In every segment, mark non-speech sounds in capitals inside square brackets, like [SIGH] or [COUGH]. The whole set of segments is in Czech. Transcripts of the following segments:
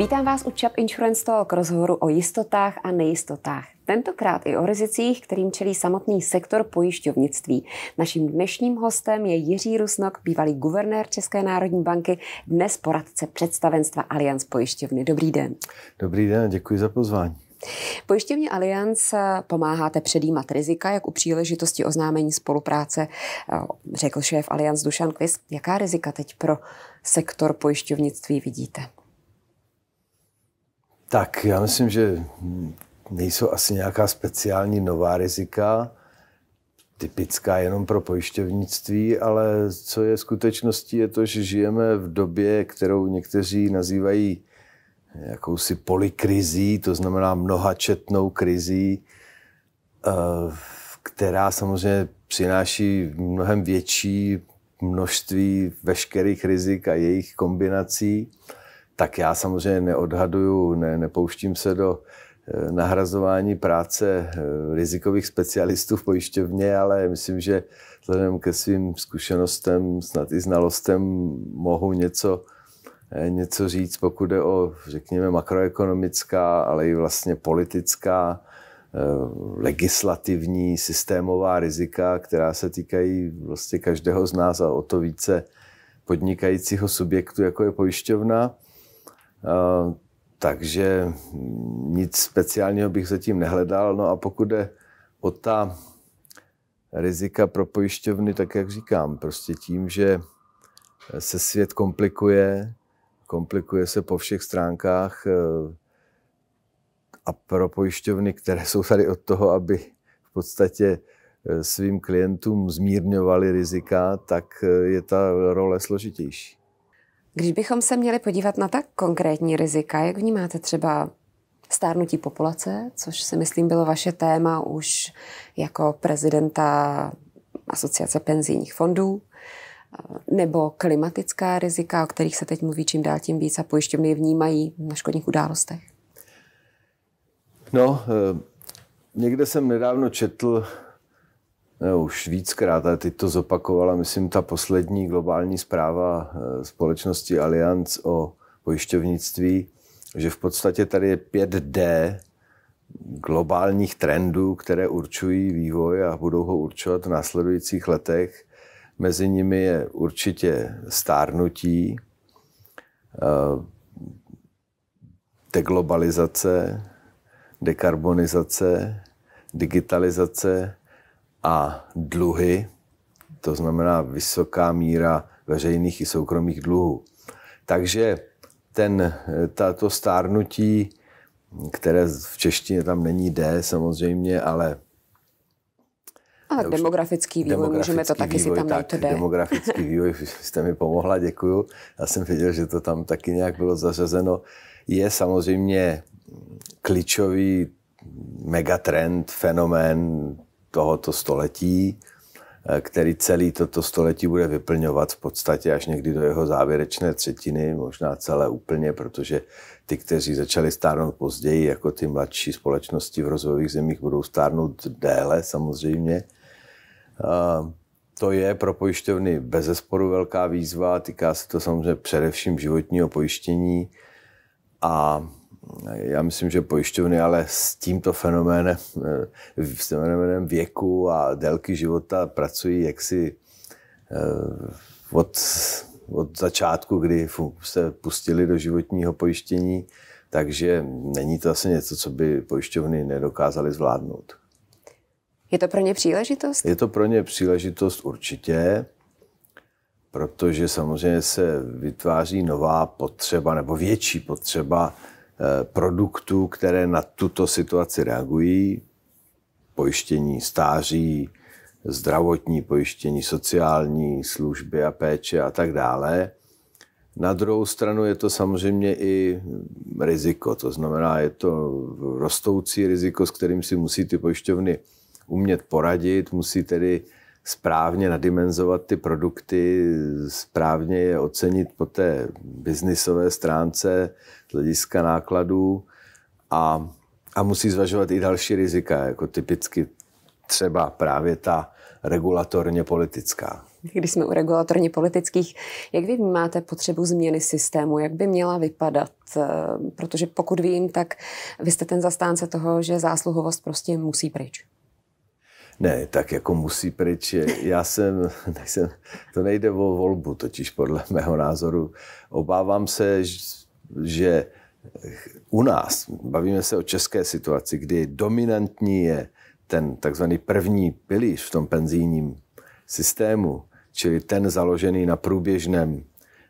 Vítám vás u ČAP Insurance Talk rozhovoru o jistotách a nejistotách. Tentokrát i o rizicích, kterým čelí samotný sektor pojišťovnictví. Naším dnešním hostem je Jiří Rusnok, bývalý guvernér České národní banky, dnes poradce představenstva Allianz pojišťovny. Dobrý den. Dobrý den, děkuji za pozvání. Pojištěvně Allianz pomáháte předjímat rizika, jak u příležitosti oznámení spolupráce, eh, řekl šéf Allianz Dušan Kvist. Jaká rizika teď pro sektor pojišťovnictví vidíte? Tak já myslím, že nejsou asi nějaká speciální nová rizika, typická jenom pro pojišťovnictví, ale co je skutečností, je to, že žijeme v době, kterou někteří nazývají jakousi polikrizí, to znamená mnohačetnou krizí, eh, která samozřejmě přináší mnohem větší množství veškerých rizik a jejich kombinací tak já samozřejmě neodhaduju, ne, nepouštím se do eh, nahrazování práce eh, rizikových specialistů v pojišťovně, ale myslím, že vzhledem ke svým zkušenostem, snad i znalostem, mohu něco, eh, něco říct, pokud jde o, řekněme, makroekonomická, ale i vlastně politická, legislativní, systémová rizika, která se týkají vlastně každého z nás a o to více podnikajícího subjektu, jako je pojišťovna. Eh, takže nic speciálního bych zatím nehledal. No a pokud je o ta rizika pro pojišťovny, tak jak říkám, prostě tím, že se svět komplikuje, komplikuje se po všech stránkách eh, a pro pojišťovny, které jsou tady od toho, aby v podstatě eh, svým klientům zmírňovali rizika, tak je ta role složitější. Když bychom se měli podívat na tak konkrétní rizika, jak vnímáte třeba stárnutí populace, což si myslím bylo vaše téma už jako prezidenta Asociace penzijních fondů, nebo klimatická rizika, o kterých se teď mluví čím dál tím víc a pojišťovny je vnímají na škodních událostech? No, eh, někde jsem nedávno četl no, už víckrát, ale teď to zopakovala, myslím, ta poslední globální zpráva eh, společnosti Allianz o pojišťovnictví, že v podstatě tady je 5D globálních trendů, které určují vývoj a budou ho určovat v následujících letech. Mezi nimi je určitě stárnutí, eh, deglobalizace, dekarbonizace, digitalizace, a dluhy, to znamená vysoká míra veřejných i soukromých dluhů. Takže ten, tato stárnutí, které v češtině tam není D samozřejmě, ale a demografický vývoj, demografický můžeme to taky vývoj, si tam tak, najít. Demografický [LAUGHS] vývoj, jste mi pomohla, děkuju. Já jsem věděl, že to tam taky nějak bylo zařazeno. Je samozřejmě klíčový megatrend, fenomén tohoto století, eh, který celý toto století bude vyplňovat v podstatě až někdy do jeho závěrečné třetiny, možná celé úplně, protože ty, kteří začali stárnout později, jako ty mladší společnosti v rozvojových zemích, budou stárnout déle samozřejmě. To je pro pojišťovny bezesporu velká výzva, týká se to samozřejmě především životního pojištění a já myslím, že pojišťovny, ale s tímto fenoménem, eh, s fenoménem věku a délky života pracují jaksi eh, od, od začátku, kdy se pustili do životního pojištění, takže není to asi něco, co by pojišťovny nedokázaly zvládnout. Je to pro ně příležitost? Je to pro ně příležitost určitě, protože samozřejmě se vytváří nová potřeba nebo větší potřeba Eh, produktů, které na tuto situaci reagují, pojištění stáří, zdravotní pojištění, sociální služby a péče a tak dále. Na druhou stranu je to samozřejmě i riziko, to znamená, je to rostoucí riziko, s kterým si musí ty pojišťovny umět poradit, musí tedy správně nadimenzovat ty produkty, správně je ocenit po té biznisové stránce z hlediska nákladů a, a musí zvažovat i další rizika, jako typicky třeba právě ta regulatorně politická. Když jsme u regulatorně politických, jak vy máte potřebu změny systému? Jak by měla vypadat? Protože pokud vím, tak vy jste ten zastánce toho, že zásluhovost prostě musí pryč. Ne, tak jako musí pryč. Já jsem, nejsem, [LAUGHS] to nejde o volbu, totiž podle mého názoru. Obávám se, že u nás, bavíme se o české situaci, kdy dominantní je ten takzvaný první pilíř v tom penzijním systému, čili ten založený na průběžném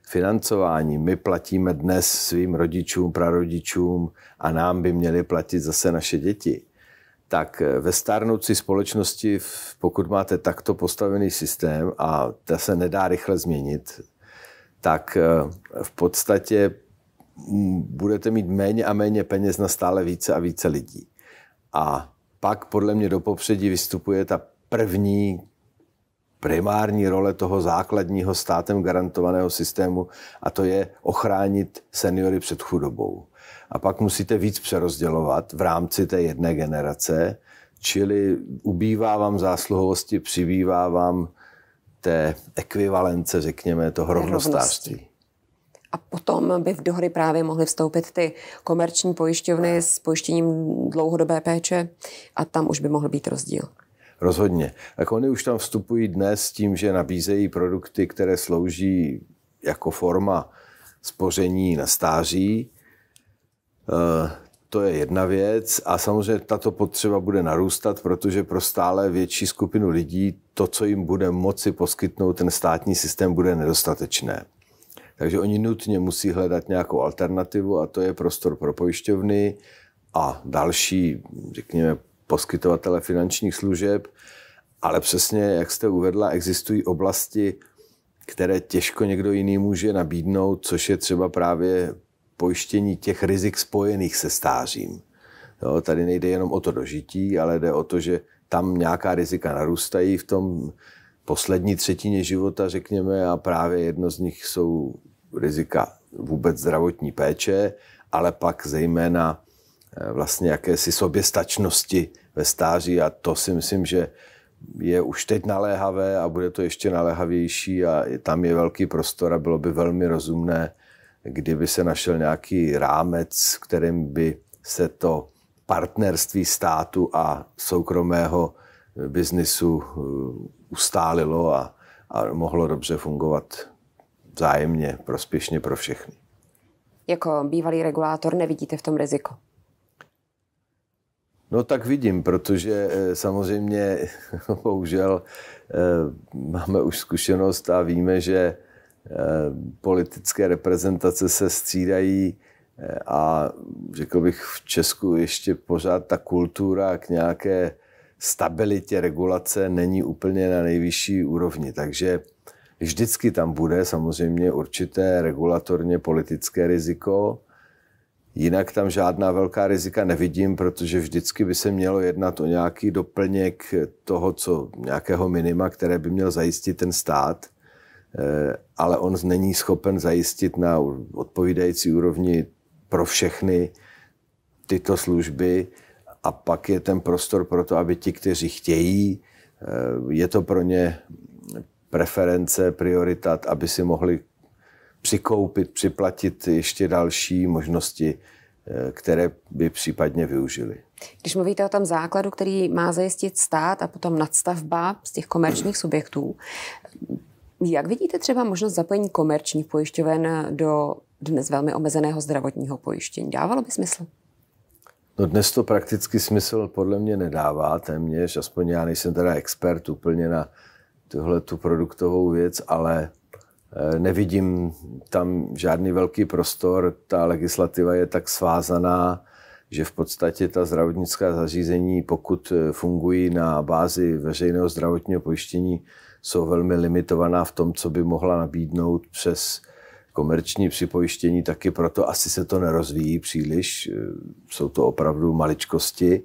financování. My platíme dnes svým rodičům, prarodičům a nám by měli platit zase naše děti tak eh, ve stárnoucí společnosti, pokud máte takto postavený systém a ta se nedá rychle změnit, tak eh, v podstatě mm, budete mít méně a méně peněz na stále více a více lidí. A pak podle mě do popředí vystupuje ta první primární role toho základního státem garantovaného systému a to je ochránit seniory před chudobou a pak musíte víc přerozdělovat v rámci té jedné generace, čili ubývá vám zásluhovosti, přibývá vám té ekvivalence, řekněme, toho rovnostářství. A potom by v dohry právě mohly vstoupit ty komerční pojišťovny s pojištěním dlouhodobé péče a tam už by mohl být rozdíl. Rozhodně. Tak oni už tam vstupují dnes s tím, že nabízejí produkty, které slouží jako forma spoření na stáří, Eh, to je jedna věc a samozřejmě tato potřeba bude narůstat, protože pro stále větší skupinu lidí to, co jim bude moci poskytnout ten státní systém, bude nedostatečné. Takže oni nutně musí hledat nějakou alternativu a to je prostor pro pojišťovny a další, řekněme, poskytovatele finančních služeb. Ale přesně, jak jste uvedla, existují oblasti, které těžko někdo jiný může nabídnout, což je třeba právě pojištění těch rizik spojených se stářím. Jo, tady nejde jenom o to dožití, ale jde o to, že tam nějaká rizika narůstají v tom poslední třetině života, řekněme, a právě jedno z nich jsou rizika vůbec zdravotní péče, ale pak zejména eh, vlastně jakési soběstačnosti ve stáří a to si myslím, že je už teď naléhavé a bude to ještě naléhavější a tam je velký prostor a bylo by velmi rozumné kdyby se našel nějaký rámec, kterým by se to partnerství státu a soukromého biznisu eh, ustálilo a, a mohlo dobře fungovat vzájemně, prospěšně pro všechny. Jako bývalý regulátor nevidíte v tom riziko? No tak vidím, protože eh, samozřejmě [LAUGHS] bohužel eh, máme už zkušenost a víme, že Eh, politické reprezentace se střídají eh, a řekl bych v Česku ještě pořád ta kultura k nějaké stabilitě regulace není úplně na nejvyšší úrovni. Takže vždycky tam bude samozřejmě určité regulatorně politické riziko. Jinak tam žádná velká rizika nevidím, protože vždycky by se mělo jednat o nějaký doplněk toho, co nějakého minima, které by měl zajistit ten stát – Eh, ale on není schopen zajistit na odpovídající úrovni pro všechny tyto služby a pak je ten prostor pro to, aby ti, kteří chtějí, eh, je to pro ně preference, priorita, aby si mohli přikoupit, připlatit ještě další možnosti, eh, které by případně využili. Když mluvíte o tom základu, který má zajistit stát a potom nadstavba z těch komerčních subjektů, jak vidíte třeba možnost zapojení komerčních pojišťoven do dnes velmi omezeného zdravotního pojištění? Dávalo by smysl? No dnes to prakticky smysl podle mě nedává téměř, aspoň já nejsem teda expert úplně na tuhle tu produktovou věc, ale eh, nevidím tam žádný velký prostor. Ta legislativa je tak svázaná, že v podstatě ta zdravotnická zařízení, pokud eh, fungují na bázi veřejného zdravotního pojištění, jsou velmi limitovaná v tom, co by mohla nabídnout přes komerční připojištění, taky proto asi se to nerozvíjí příliš, eh, jsou to opravdu maličkosti.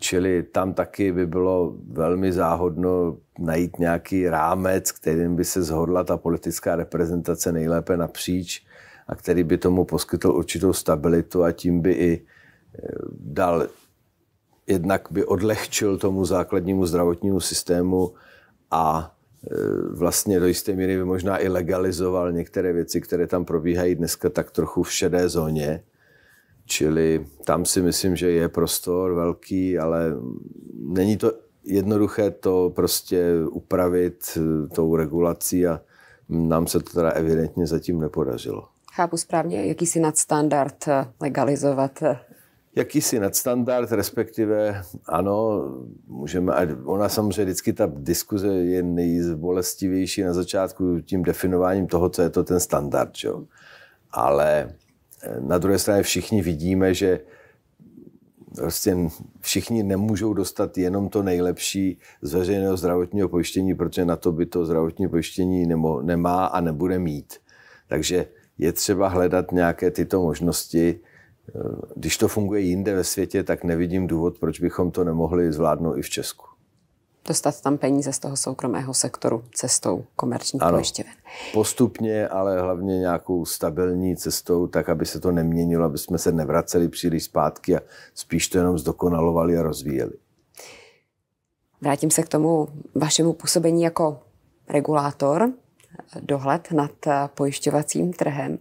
Čili tam taky by bylo velmi záhodno najít nějaký rámec, kterým by se zhodla ta politická reprezentace nejlépe napříč a který by tomu poskytl určitou stabilitu a tím by i eh, dal, jednak by odlehčil tomu základnímu zdravotnímu systému a e, vlastně do jisté míry by možná i legalizoval některé věci, které tam probíhají dneska tak trochu v šedé zóně. Čili tam si myslím, že je prostor velký, ale není to jednoduché to prostě upravit e, tou regulací a nám se to teda evidentně zatím nepodařilo. Chápu správně, jakýsi nadstandard e, legalizovat jakýsi nadstandard, respektive ano, můžeme, a ona samozřejmě vždycky ta diskuze je nejbolestivější na začátku tím definováním toho, co je to ten standard, jo. Ale eh, na druhé straně všichni vidíme, že prostě všichni nemůžou dostat jenom to nejlepší z veřejného zdravotního pojištění, protože na to by to zdravotní pojištění nemo, nemá a nebude mít. Takže je třeba hledat nějaké tyto možnosti, když to funguje jinde ve světě, tak nevidím důvod, proč bychom to nemohli zvládnout i v Česku. Dostat tam peníze z toho soukromého sektoru cestou komerční ano, pojišťoven. Postupně, ale hlavně nějakou stabilní cestou, tak aby se to neměnilo, aby jsme se nevraceli příliš zpátky a spíš to jenom zdokonalovali a rozvíjeli. Vrátím se k tomu vašemu působení jako regulátor, dohled nad pojišťovacím trhem.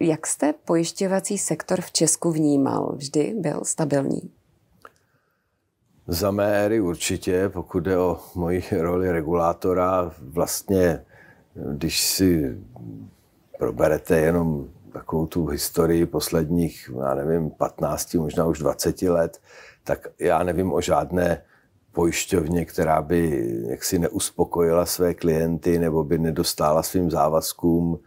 Jak jste pojišťovací sektor v Česku vnímal? Vždy byl stabilní? Za mé éry určitě, pokud jde o moji roli regulátora, vlastně, když si proberete jenom takovou tu historii posledních, já nevím, 15, možná už 20 let, tak já nevím o žádné pojišťovně, která by jaksi neuspokojila své klienty nebo by nedostála svým závazkům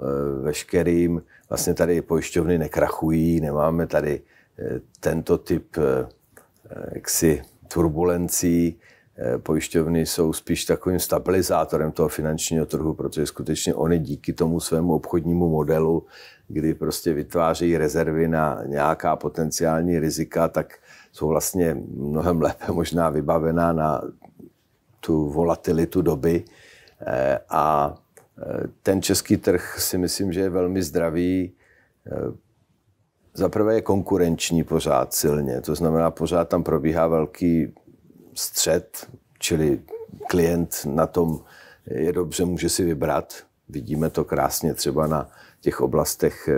Eh, veškerým. Vlastně tady pojišťovny nekrachují, nemáme tady eh, tento typ eh, jaksi turbulencí. Pojišťovny jsou spíš takovým stabilizátorem toho finančního trhu, protože skutečně oni díky tomu svému obchodnímu modelu, kdy prostě vytvářejí rezervy na nějaká potenciální rizika, tak jsou vlastně mnohem lépe možná vybavená na tu volatilitu doby a ten český trh si myslím, že je velmi zdravý. Eh, za prvé je konkurenční pořád silně, to znamená, pořád tam probíhá velký střed, čili klient na tom je dobře, může si vybrat. Vidíme to krásně třeba na těch oblastech eh,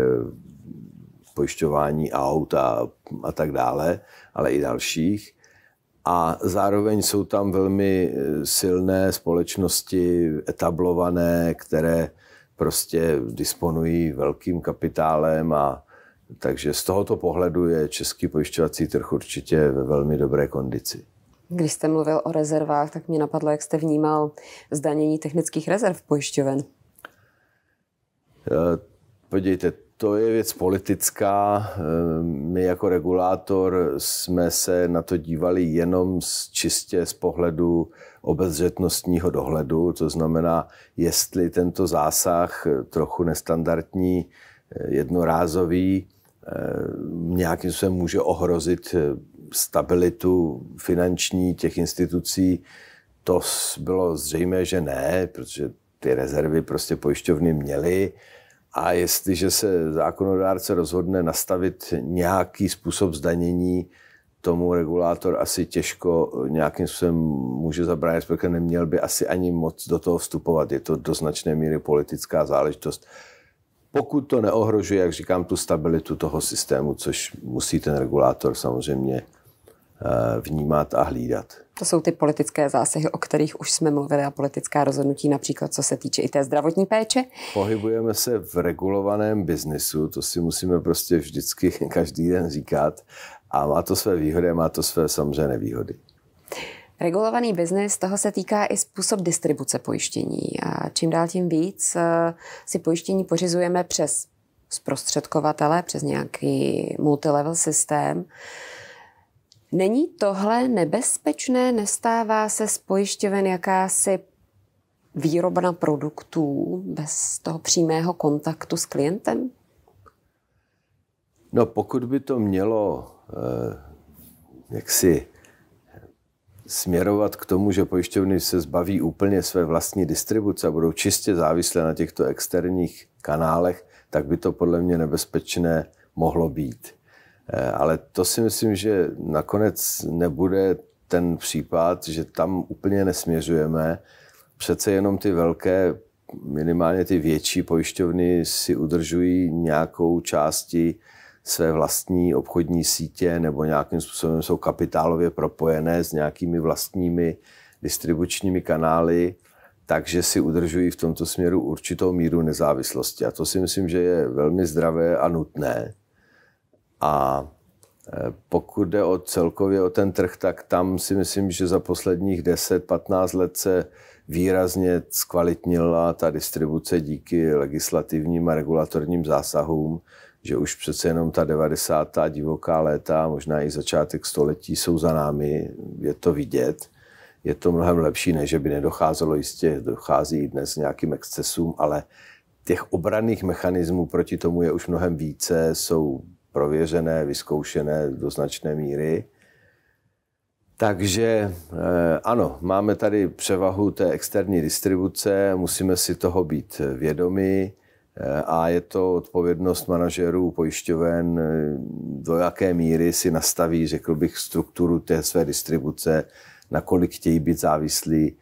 pojišťování aut a, a tak dále, ale i dalších a zároveň jsou tam velmi eh, silné společnosti etablované, které prostě disponují velkým kapitálem a takže z tohoto pohledu je český pojišťovací trh určitě ve velmi dobré kondici. Když jste mluvil o rezervách, tak mě napadlo, jak jste vnímal zdanění technických rezerv pojišťoven. Eh, podívejte, to je věc politická. Ehm, my jako regulátor jsme se na to dívali jenom z, čistě z pohledu obezřetnostního dohledu, to znamená, jestli tento zásah trochu nestandardní, eh, jednorázový, eh, nějakým způsobem může ohrozit eh, stabilitu finanční těch institucí. To bylo zřejmé, že ne, protože ty rezervy prostě pojišťovny měly. A jestliže se zákonodárce rozhodne nastavit nějaký způsob zdanění, tomu regulátor asi těžko nějakým způsobem může zabránit, protože neměl by asi ani moc do toho vstupovat. Je to do značné míry politická záležitost. Pokud to neohrožuje, jak říkám, tu stabilitu toho systému, což musí ten regulátor samozřejmě Eh, vnímat a hlídat. To jsou ty politické zásahy, o kterých už jsme mluvili, a politická rozhodnutí, například co se týče i té zdravotní péče. Pohybujeme se v regulovaném biznisu, to si musíme prostě vždycky [LAUGHS] každý den říkat. A má to své výhody, má to své samozřejmě nevýhody. Regulovaný biznis, toho se týká i způsob distribuce pojištění. A čím dál tím víc eh, si pojištění pořizujeme přes zprostředkovatele, přes nějaký multilevel systém. Není tohle nebezpečné? Nestává se z pojišťoven jakási výrobna produktů bez toho přímého kontaktu s klientem? No, pokud by to mělo eh, jaksi směrovat k tomu, že pojišťovny se zbaví úplně své vlastní distribuce a budou čistě závislé na těchto externích kanálech, tak by to podle mě nebezpečné mohlo být. Eh, ale to si myslím, že nakonec nebude ten případ, že tam úplně nesměřujeme. Přece jenom ty velké, minimálně ty větší pojišťovny si udržují nějakou části své vlastní obchodní sítě nebo nějakým způsobem jsou kapitálově propojené s nějakými vlastními distribučními kanály, takže si udržují v tomto směru určitou míru nezávislosti. A to si myslím, že je velmi zdravé a nutné. A e, pokud jde o celkově o ten trh, tak tam si myslím, že za posledních 10-15 let se výrazně zkvalitnila ta distribuce díky legislativním a regulatorním zásahům, že už přece jenom ta 90. divoká léta, možná i začátek století jsou za námi, je to vidět. Je to mnohem lepší, než by nedocházelo, jistě dochází i dnes nějakým excesům, ale těch obraných mechanismů proti tomu je už mnohem více, jsou prověřené, vyzkoušené do značné míry. Takže eh, ano, máme tady převahu té externí distribuce, musíme si toho být vědomi eh, a je to odpovědnost manažerů pojišťoven, eh, do jaké míry si nastaví, řekl bych, strukturu té své distribuce, nakolik chtějí být závislí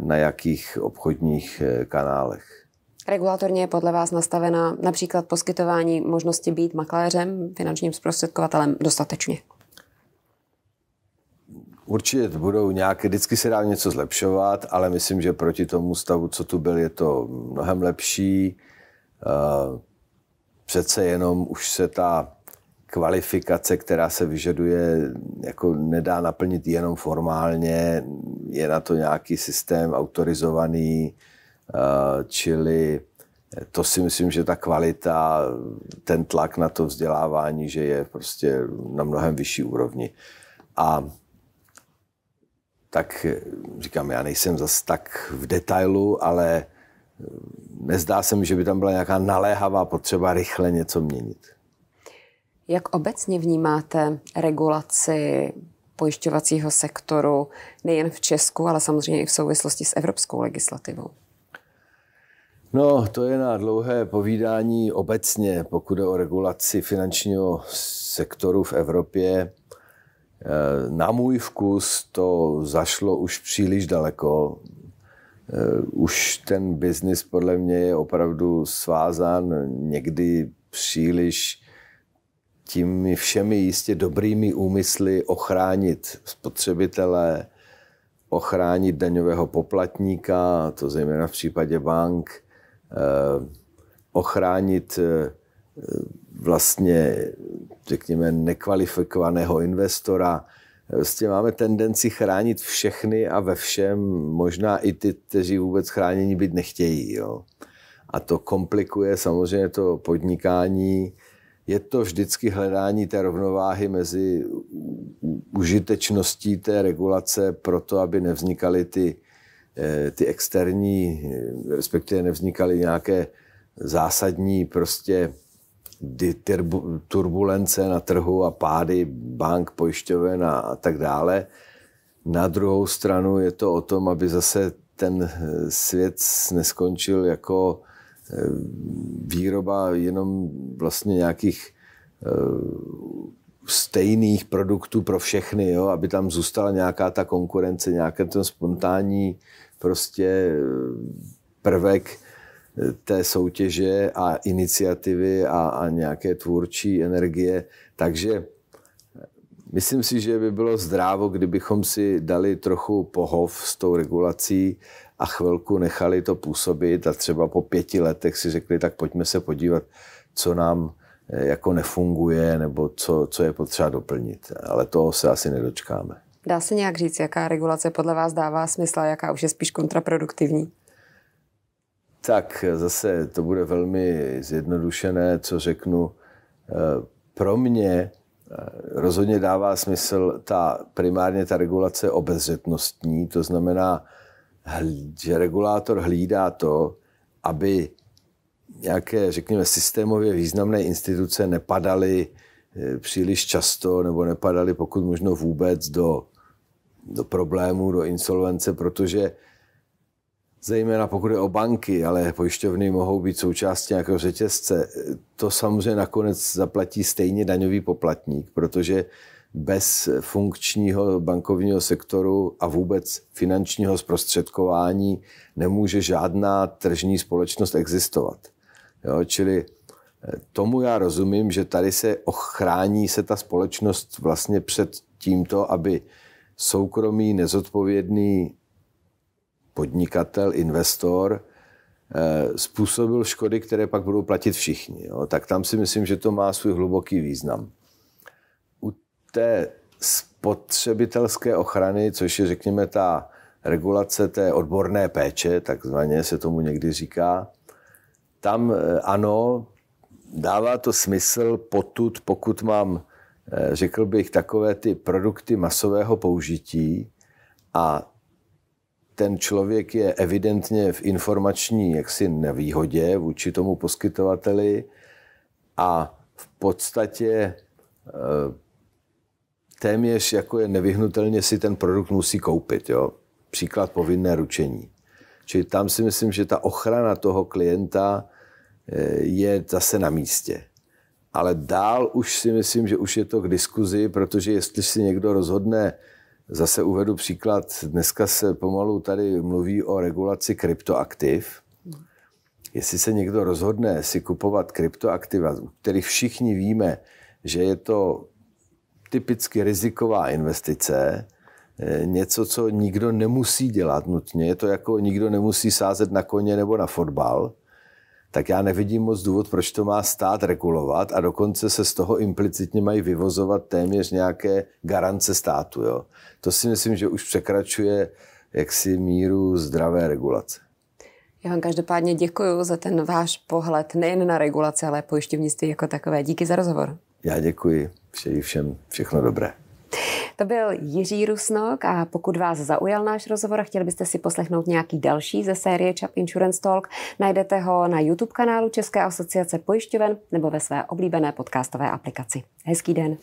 na jakých obchodních kanálech. Regulatorně je podle vás nastavena například poskytování možnosti být makléřem, finančním zprostředkovatelem dostatečně? Určitě to budou nějaké, vždycky se dá něco zlepšovat, ale myslím, že proti tomu stavu, co tu byl, je to mnohem lepší. Eh, přece jenom už se ta kvalifikace, která se vyžaduje, jako nedá naplnit jenom formálně, je na to nějaký systém autorizovaný, Eh, čili to si myslím, že ta kvalita, ten tlak na to vzdělávání, že je prostě na mnohem vyšší úrovni. A tak eh, říkám, já nejsem zas tak v detailu, ale eh, nezdá se mi, že by tam byla nějaká naléhavá potřeba rychle něco měnit. Jak obecně vnímáte regulaci pojišťovacího sektoru nejen v Česku, ale samozřejmě i v souvislosti s evropskou legislativou? No, to je na dlouhé povídání obecně, pokud je o regulaci finančního sektoru v Evropě. E, na můj vkus to zašlo už příliš daleko. E, už ten biznis podle mě je opravdu svázán někdy příliš těmi všemi jistě dobrými úmysly ochránit spotřebitele, ochránit daňového poplatníka, to zejména v případě bank – Eh, ochránit eh, vlastně, řekněme, nekvalifikovaného investora. Vlastně máme tendenci chránit všechny a ve všem, možná i ty, kteří vůbec chránění být nechtějí. Jo. A to komplikuje samozřejmě to podnikání. Je to vždycky hledání té rovnováhy mezi užitečností té regulace pro to, aby nevznikaly ty Eh, ty externí, eh, respektive nevznikaly nějaké zásadní prostě turbulence na trhu a pády bank, pojišťoven a, tak dále. Na druhou stranu je to o tom, aby zase ten eh, svět neskončil jako výroba jenom vlastně nějakých stejných produktů pro všechny, jo? aby tam zůstala nějaká ta konkurence, nějaké ten spontánní prostě eh, prvek eh, té soutěže a iniciativy a, a nějaké tvůrčí energie. Takže eh, myslím si, že by bylo zdrávo, kdybychom si dali trochu pohov s tou regulací a chvilku nechali to působit a třeba po pěti letech si řekli, tak pojďme se podívat, co nám jako nefunguje nebo co, co je potřeba doplnit. Ale toho se asi nedočkáme. Dá se nějak říct, jaká regulace podle vás dává smysl a jaká už je spíš kontraproduktivní? Tak zase to bude velmi zjednodušené, co řeknu. Eh, pro mě eh, rozhodně dává smysl ta primárně ta regulace obezřetnostní, to znamená, že regulátor hlídá to, aby nějaké, řekněme, systémově významné instituce nepadaly eh, příliš často nebo nepadaly pokud možno vůbec do do problémů, do insolvence, protože zejména pokud je o banky, ale pojišťovny mohou být součástí nějakého řetězce, to samozřejmě nakonec zaplatí stejně daňový poplatník, protože bez funkčního bankovního sektoru a vůbec finančního zprostředkování nemůže žádná tržní společnost existovat. Jo, čili eh, tomu já rozumím, že tady se ochrání se ta společnost vlastně před tímto, aby soukromý, nezodpovědný podnikatel, investor eh, způsobil škody, které pak budou platit všichni. Jo? Tak tam si myslím, že to má svůj hluboký význam. U té spotřebitelské ochrany, což je, řekněme, ta regulace té odborné péče, takzvaně se tomu někdy říká, tam eh, ano, dává to smysl potud, pokud mám Eh, řekl bych, takové ty produkty masového použití a ten člověk je evidentně v informační jaksi nevýhodě vůči tomu poskytovateli a v podstatě eh, téměř jako je nevyhnutelně si ten produkt musí koupit. Jo? Příklad povinné ručení. Čili tam si myslím, že ta ochrana toho klienta eh, je zase na místě ale dál už si myslím, že už je to k diskuzi, protože jestli si někdo rozhodne, zase uvedu příklad, dneska se pomalu tady mluví o regulaci kryptoaktiv, jestli se někdo rozhodne si kupovat kryptoaktiva, u kterých všichni víme, že je to typicky riziková investice, eh, něco, co nikdo nemusí dělat nutně, je to jako nikdo nemusí sázet na koně nebo na fotbal, tak já nevidím moc důvod, proč to má stát regulovat a dokonce se z toho implicitně mají vyvozovat téměř nějaké garance státu. Jo. To si myslím, že už překračuje jaksi míru zdravé regulace. Já vám každopádně děkuji za ten váš pohled nejen na regulace, ale pojišťovnictví jako takové. Díky za rozhovor. Já děkuji. Přeji všem všechno dobré. To byl Jiří Rusnok a pokud vás zaujal náš rozhovor a chtěli byste si poslechnout nějaký další ze série Chap Insurance Talk, najdete ho na YouTube kanálu České asociace pojišťoven nebo ve své oblíbené podcastové aplikaci. Hezký den.